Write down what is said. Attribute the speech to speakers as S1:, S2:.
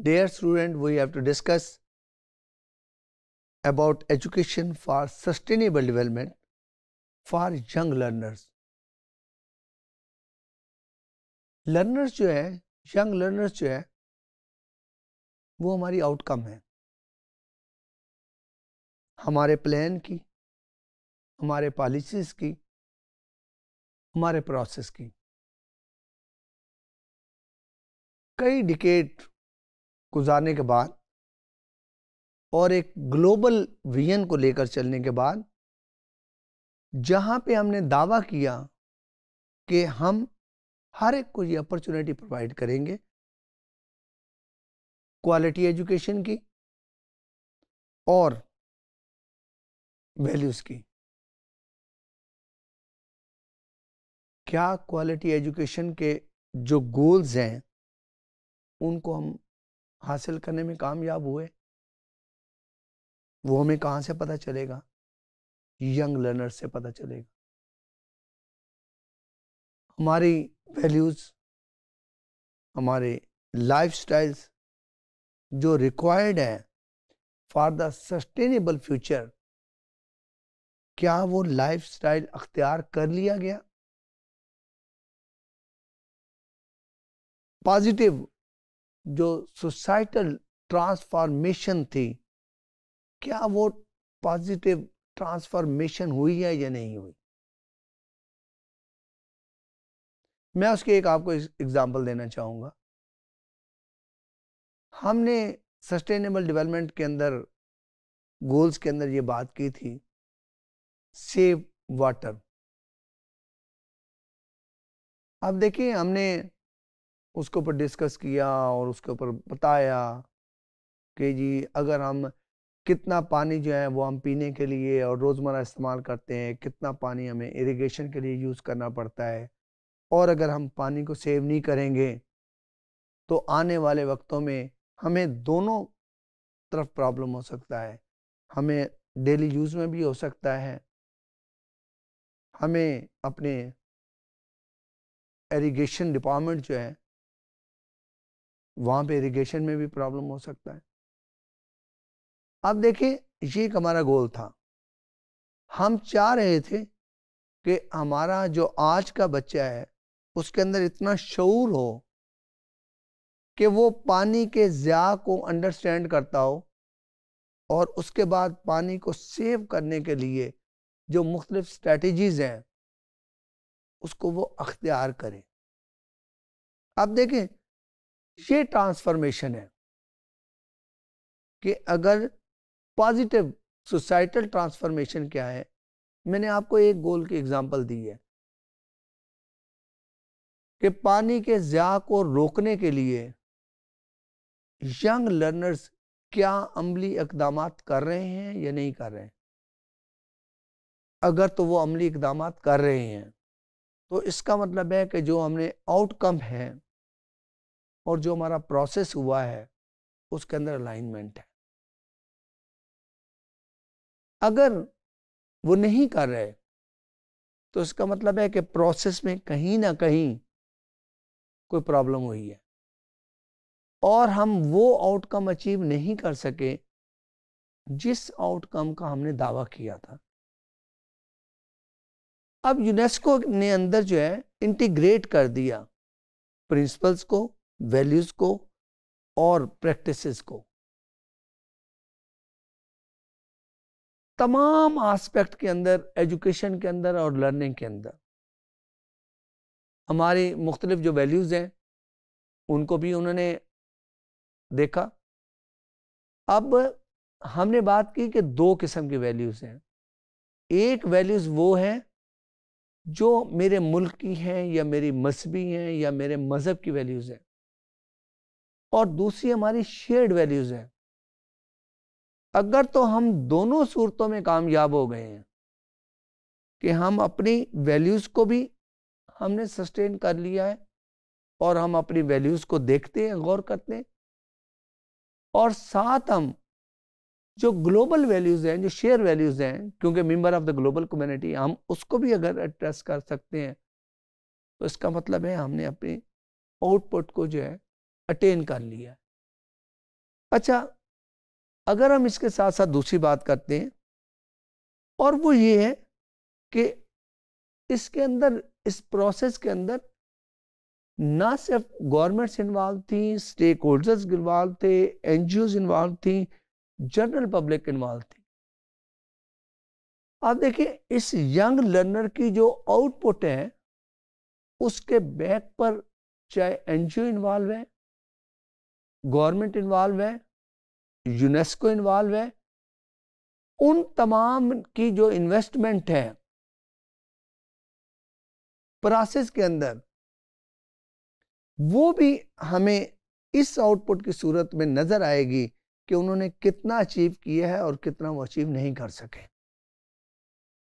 S1: Dear student, we have to discuss about education for sustainable development for young learners. learners jo hai young learners jo hai wo hamari outcome hai hamare plan ki hamare policies ki हमारे process की कई decade गुजारने के बाद और एक global vision को लेकर चलने के बाद जहाँ पे हमने दावा किया कि हम हर एक को ये अपॉर्चुनिटी प्रोवाइड करेंगे क्वालिटी एजुकेशन की और वैल्यूज़ की क्या क्वालिटी एजुकेशन के जो गोल्स हैं उनको हम हासिल करने में कामयाब हुए वो हमें कहाँ से पता चलेगा यंग लर्नर से पता चलेगा हमारी वैल्यूज़ हमारे लाइफ स्टाइल्स जो रिक्वायर्ड है फॉर द सस्टेनेबल फ्यूचर क्या वो लाइफ स्टाइल अख्तियार कर लिया गया पॉजिटिव जो सोसाइटल ट्रांसफॉर्मेशन थी क्या वो पॉजिटिव ट्रांसफॉर्मेशन हुई है या नहीं हुई मैं उसके एक आपको एग्जांपल देना चाहूंगा हमने सस्टेनेबल डेवलपमेंट के अंदर गोल्स के अंदर ये बात की थी सेव वाटर अब देखिए हमने उसके ऊपर डिस्कस किया और उसके ऊपर बताया कि जी अगर हम कितना पानी जो है वो हम पीने के लिए और रोज़मर्रा इस्तेमाल करते हैं कितना पानी हमें इरिगेशन के लिए यूज़ करना पड़ता है और अगर हम पानी को सेव नहीं करेंगे तो आने वाले वक्तों में हमें दोनों तरफ प्रॉब्लम हो सकता है हमें डेली यूज़ में भी हो सकता है हमें अपने इरिगेशन डिपार्टमेंट जो है वहाँ पे इरिगेशन में भी प्रॉब्लम हो सकता है अब देखिए ये एक हमारा गोल था हम चाह रहे थे कि हमारा जो आज का बच्चा है उसके अंदर इतना शूर हो कि वो पानी के ज्या को अंडरस्टैंड करता हो और उसके बाद पानी को सेव करने के लिए जो मुख्तलिफ स्ट्रेटजीज हैं उसको वो अख्तियार करें अब देखें ये ट्रांसफॉर्मेशन है कि अगर पॉजिटिव सोसाइटल ट्रांसफॉर्मेशन क्या है मैंने आपको एक गोल की एग्जांपल दी है कि पानी के ज़्या को रोकने के लिए यंग लर्नर्स क्या अमली इकदाम कर रहे हैं या नहीं कर रहे हैं अगर तो वो अमली इकदाम कर रहे हैं तो इसका मतलब है कि जो हमने आउटकम है और जो हमारा प्रोसेस हुआ है उसके अंदर अलाइनमेंट है अगर वो नहीं कर रहे तो इसका मतलब है कि प्रोसेस में कहीं ना कहीं कोई प्रॉब्लम हुई है और हम वो आउटकम अचीव नहीं कर सके जिस आउटकम का हमने दावा किया था अब यूनेस्को ने अंदर जो है इंटीग्रेट कर दिया प्रिंसिपल्स को वैल्यूज को और प्रैक्टिसेस को तमाम आस्पेक्ट के अंदर एजुकेशन के अंदर और लर्निंग के अंदर हमारे मुख्तलिफ जो वैल्यूज़ हैं उनको भी उन्होंने देखा अब हमने बात की कि दो किस्म की वैल्यूज़ हैं एक वैल्यूज़ वो हैं जो मेरे मुल्क की हैं या मेरी मजहबी हैं या मेरे मज़हब की वैल्यूज़ हैं और दूसरी हमारी शेयर्ड वैल्यूज है अगर तो हम दोनों सूरतों में कामयाब हो गए हैं कि हम अपनी वैल्यूज को भी हमने सस्टेन कर लिया है और हम अपनी वैल्यूज को देखते हैं गौर करते हैं और साथ हम जो ग्लोबल वैल्यूज़ हैं जो शेयर वैल्यूज़ हैं क्योंकि member of the global community हम उसको भी अगर एड्रेस कर सकते हैं तो इसका मतलब है हमने अपने आउटपुट को जो है अटेन कर लिया अच्छा अगर हम इसके साथ साथ दूसरी बात करते हैं और वो ये है कि इसके अंदर इस प्रोसेस के अंदर ना सिर्फ गवर्नमेंट्स इन्वॉल्व थी स्टेक होल्डर्स इन्वॉल्व थे एनजीओ इन्वॉल्व थी जनरल पब्लिक इन्वॉल्व थी आप देखिए इस यंग लर्नर की जो आउटपुट है उसके बैक पर चाहे एन इन्वॉल्व है गवर्नमेंट इन्वॉल्व है यूनेस्को इन्वॉल्व है उन तमाम की जो इन्वेस्टमेंट है प्रोसेस के अंदर वो भी हमें इस आउटपुट की सूरत में नजर आएगी कि उन्होंने कितना अचीव किया है और कितना वो अचीव नहीं कर सके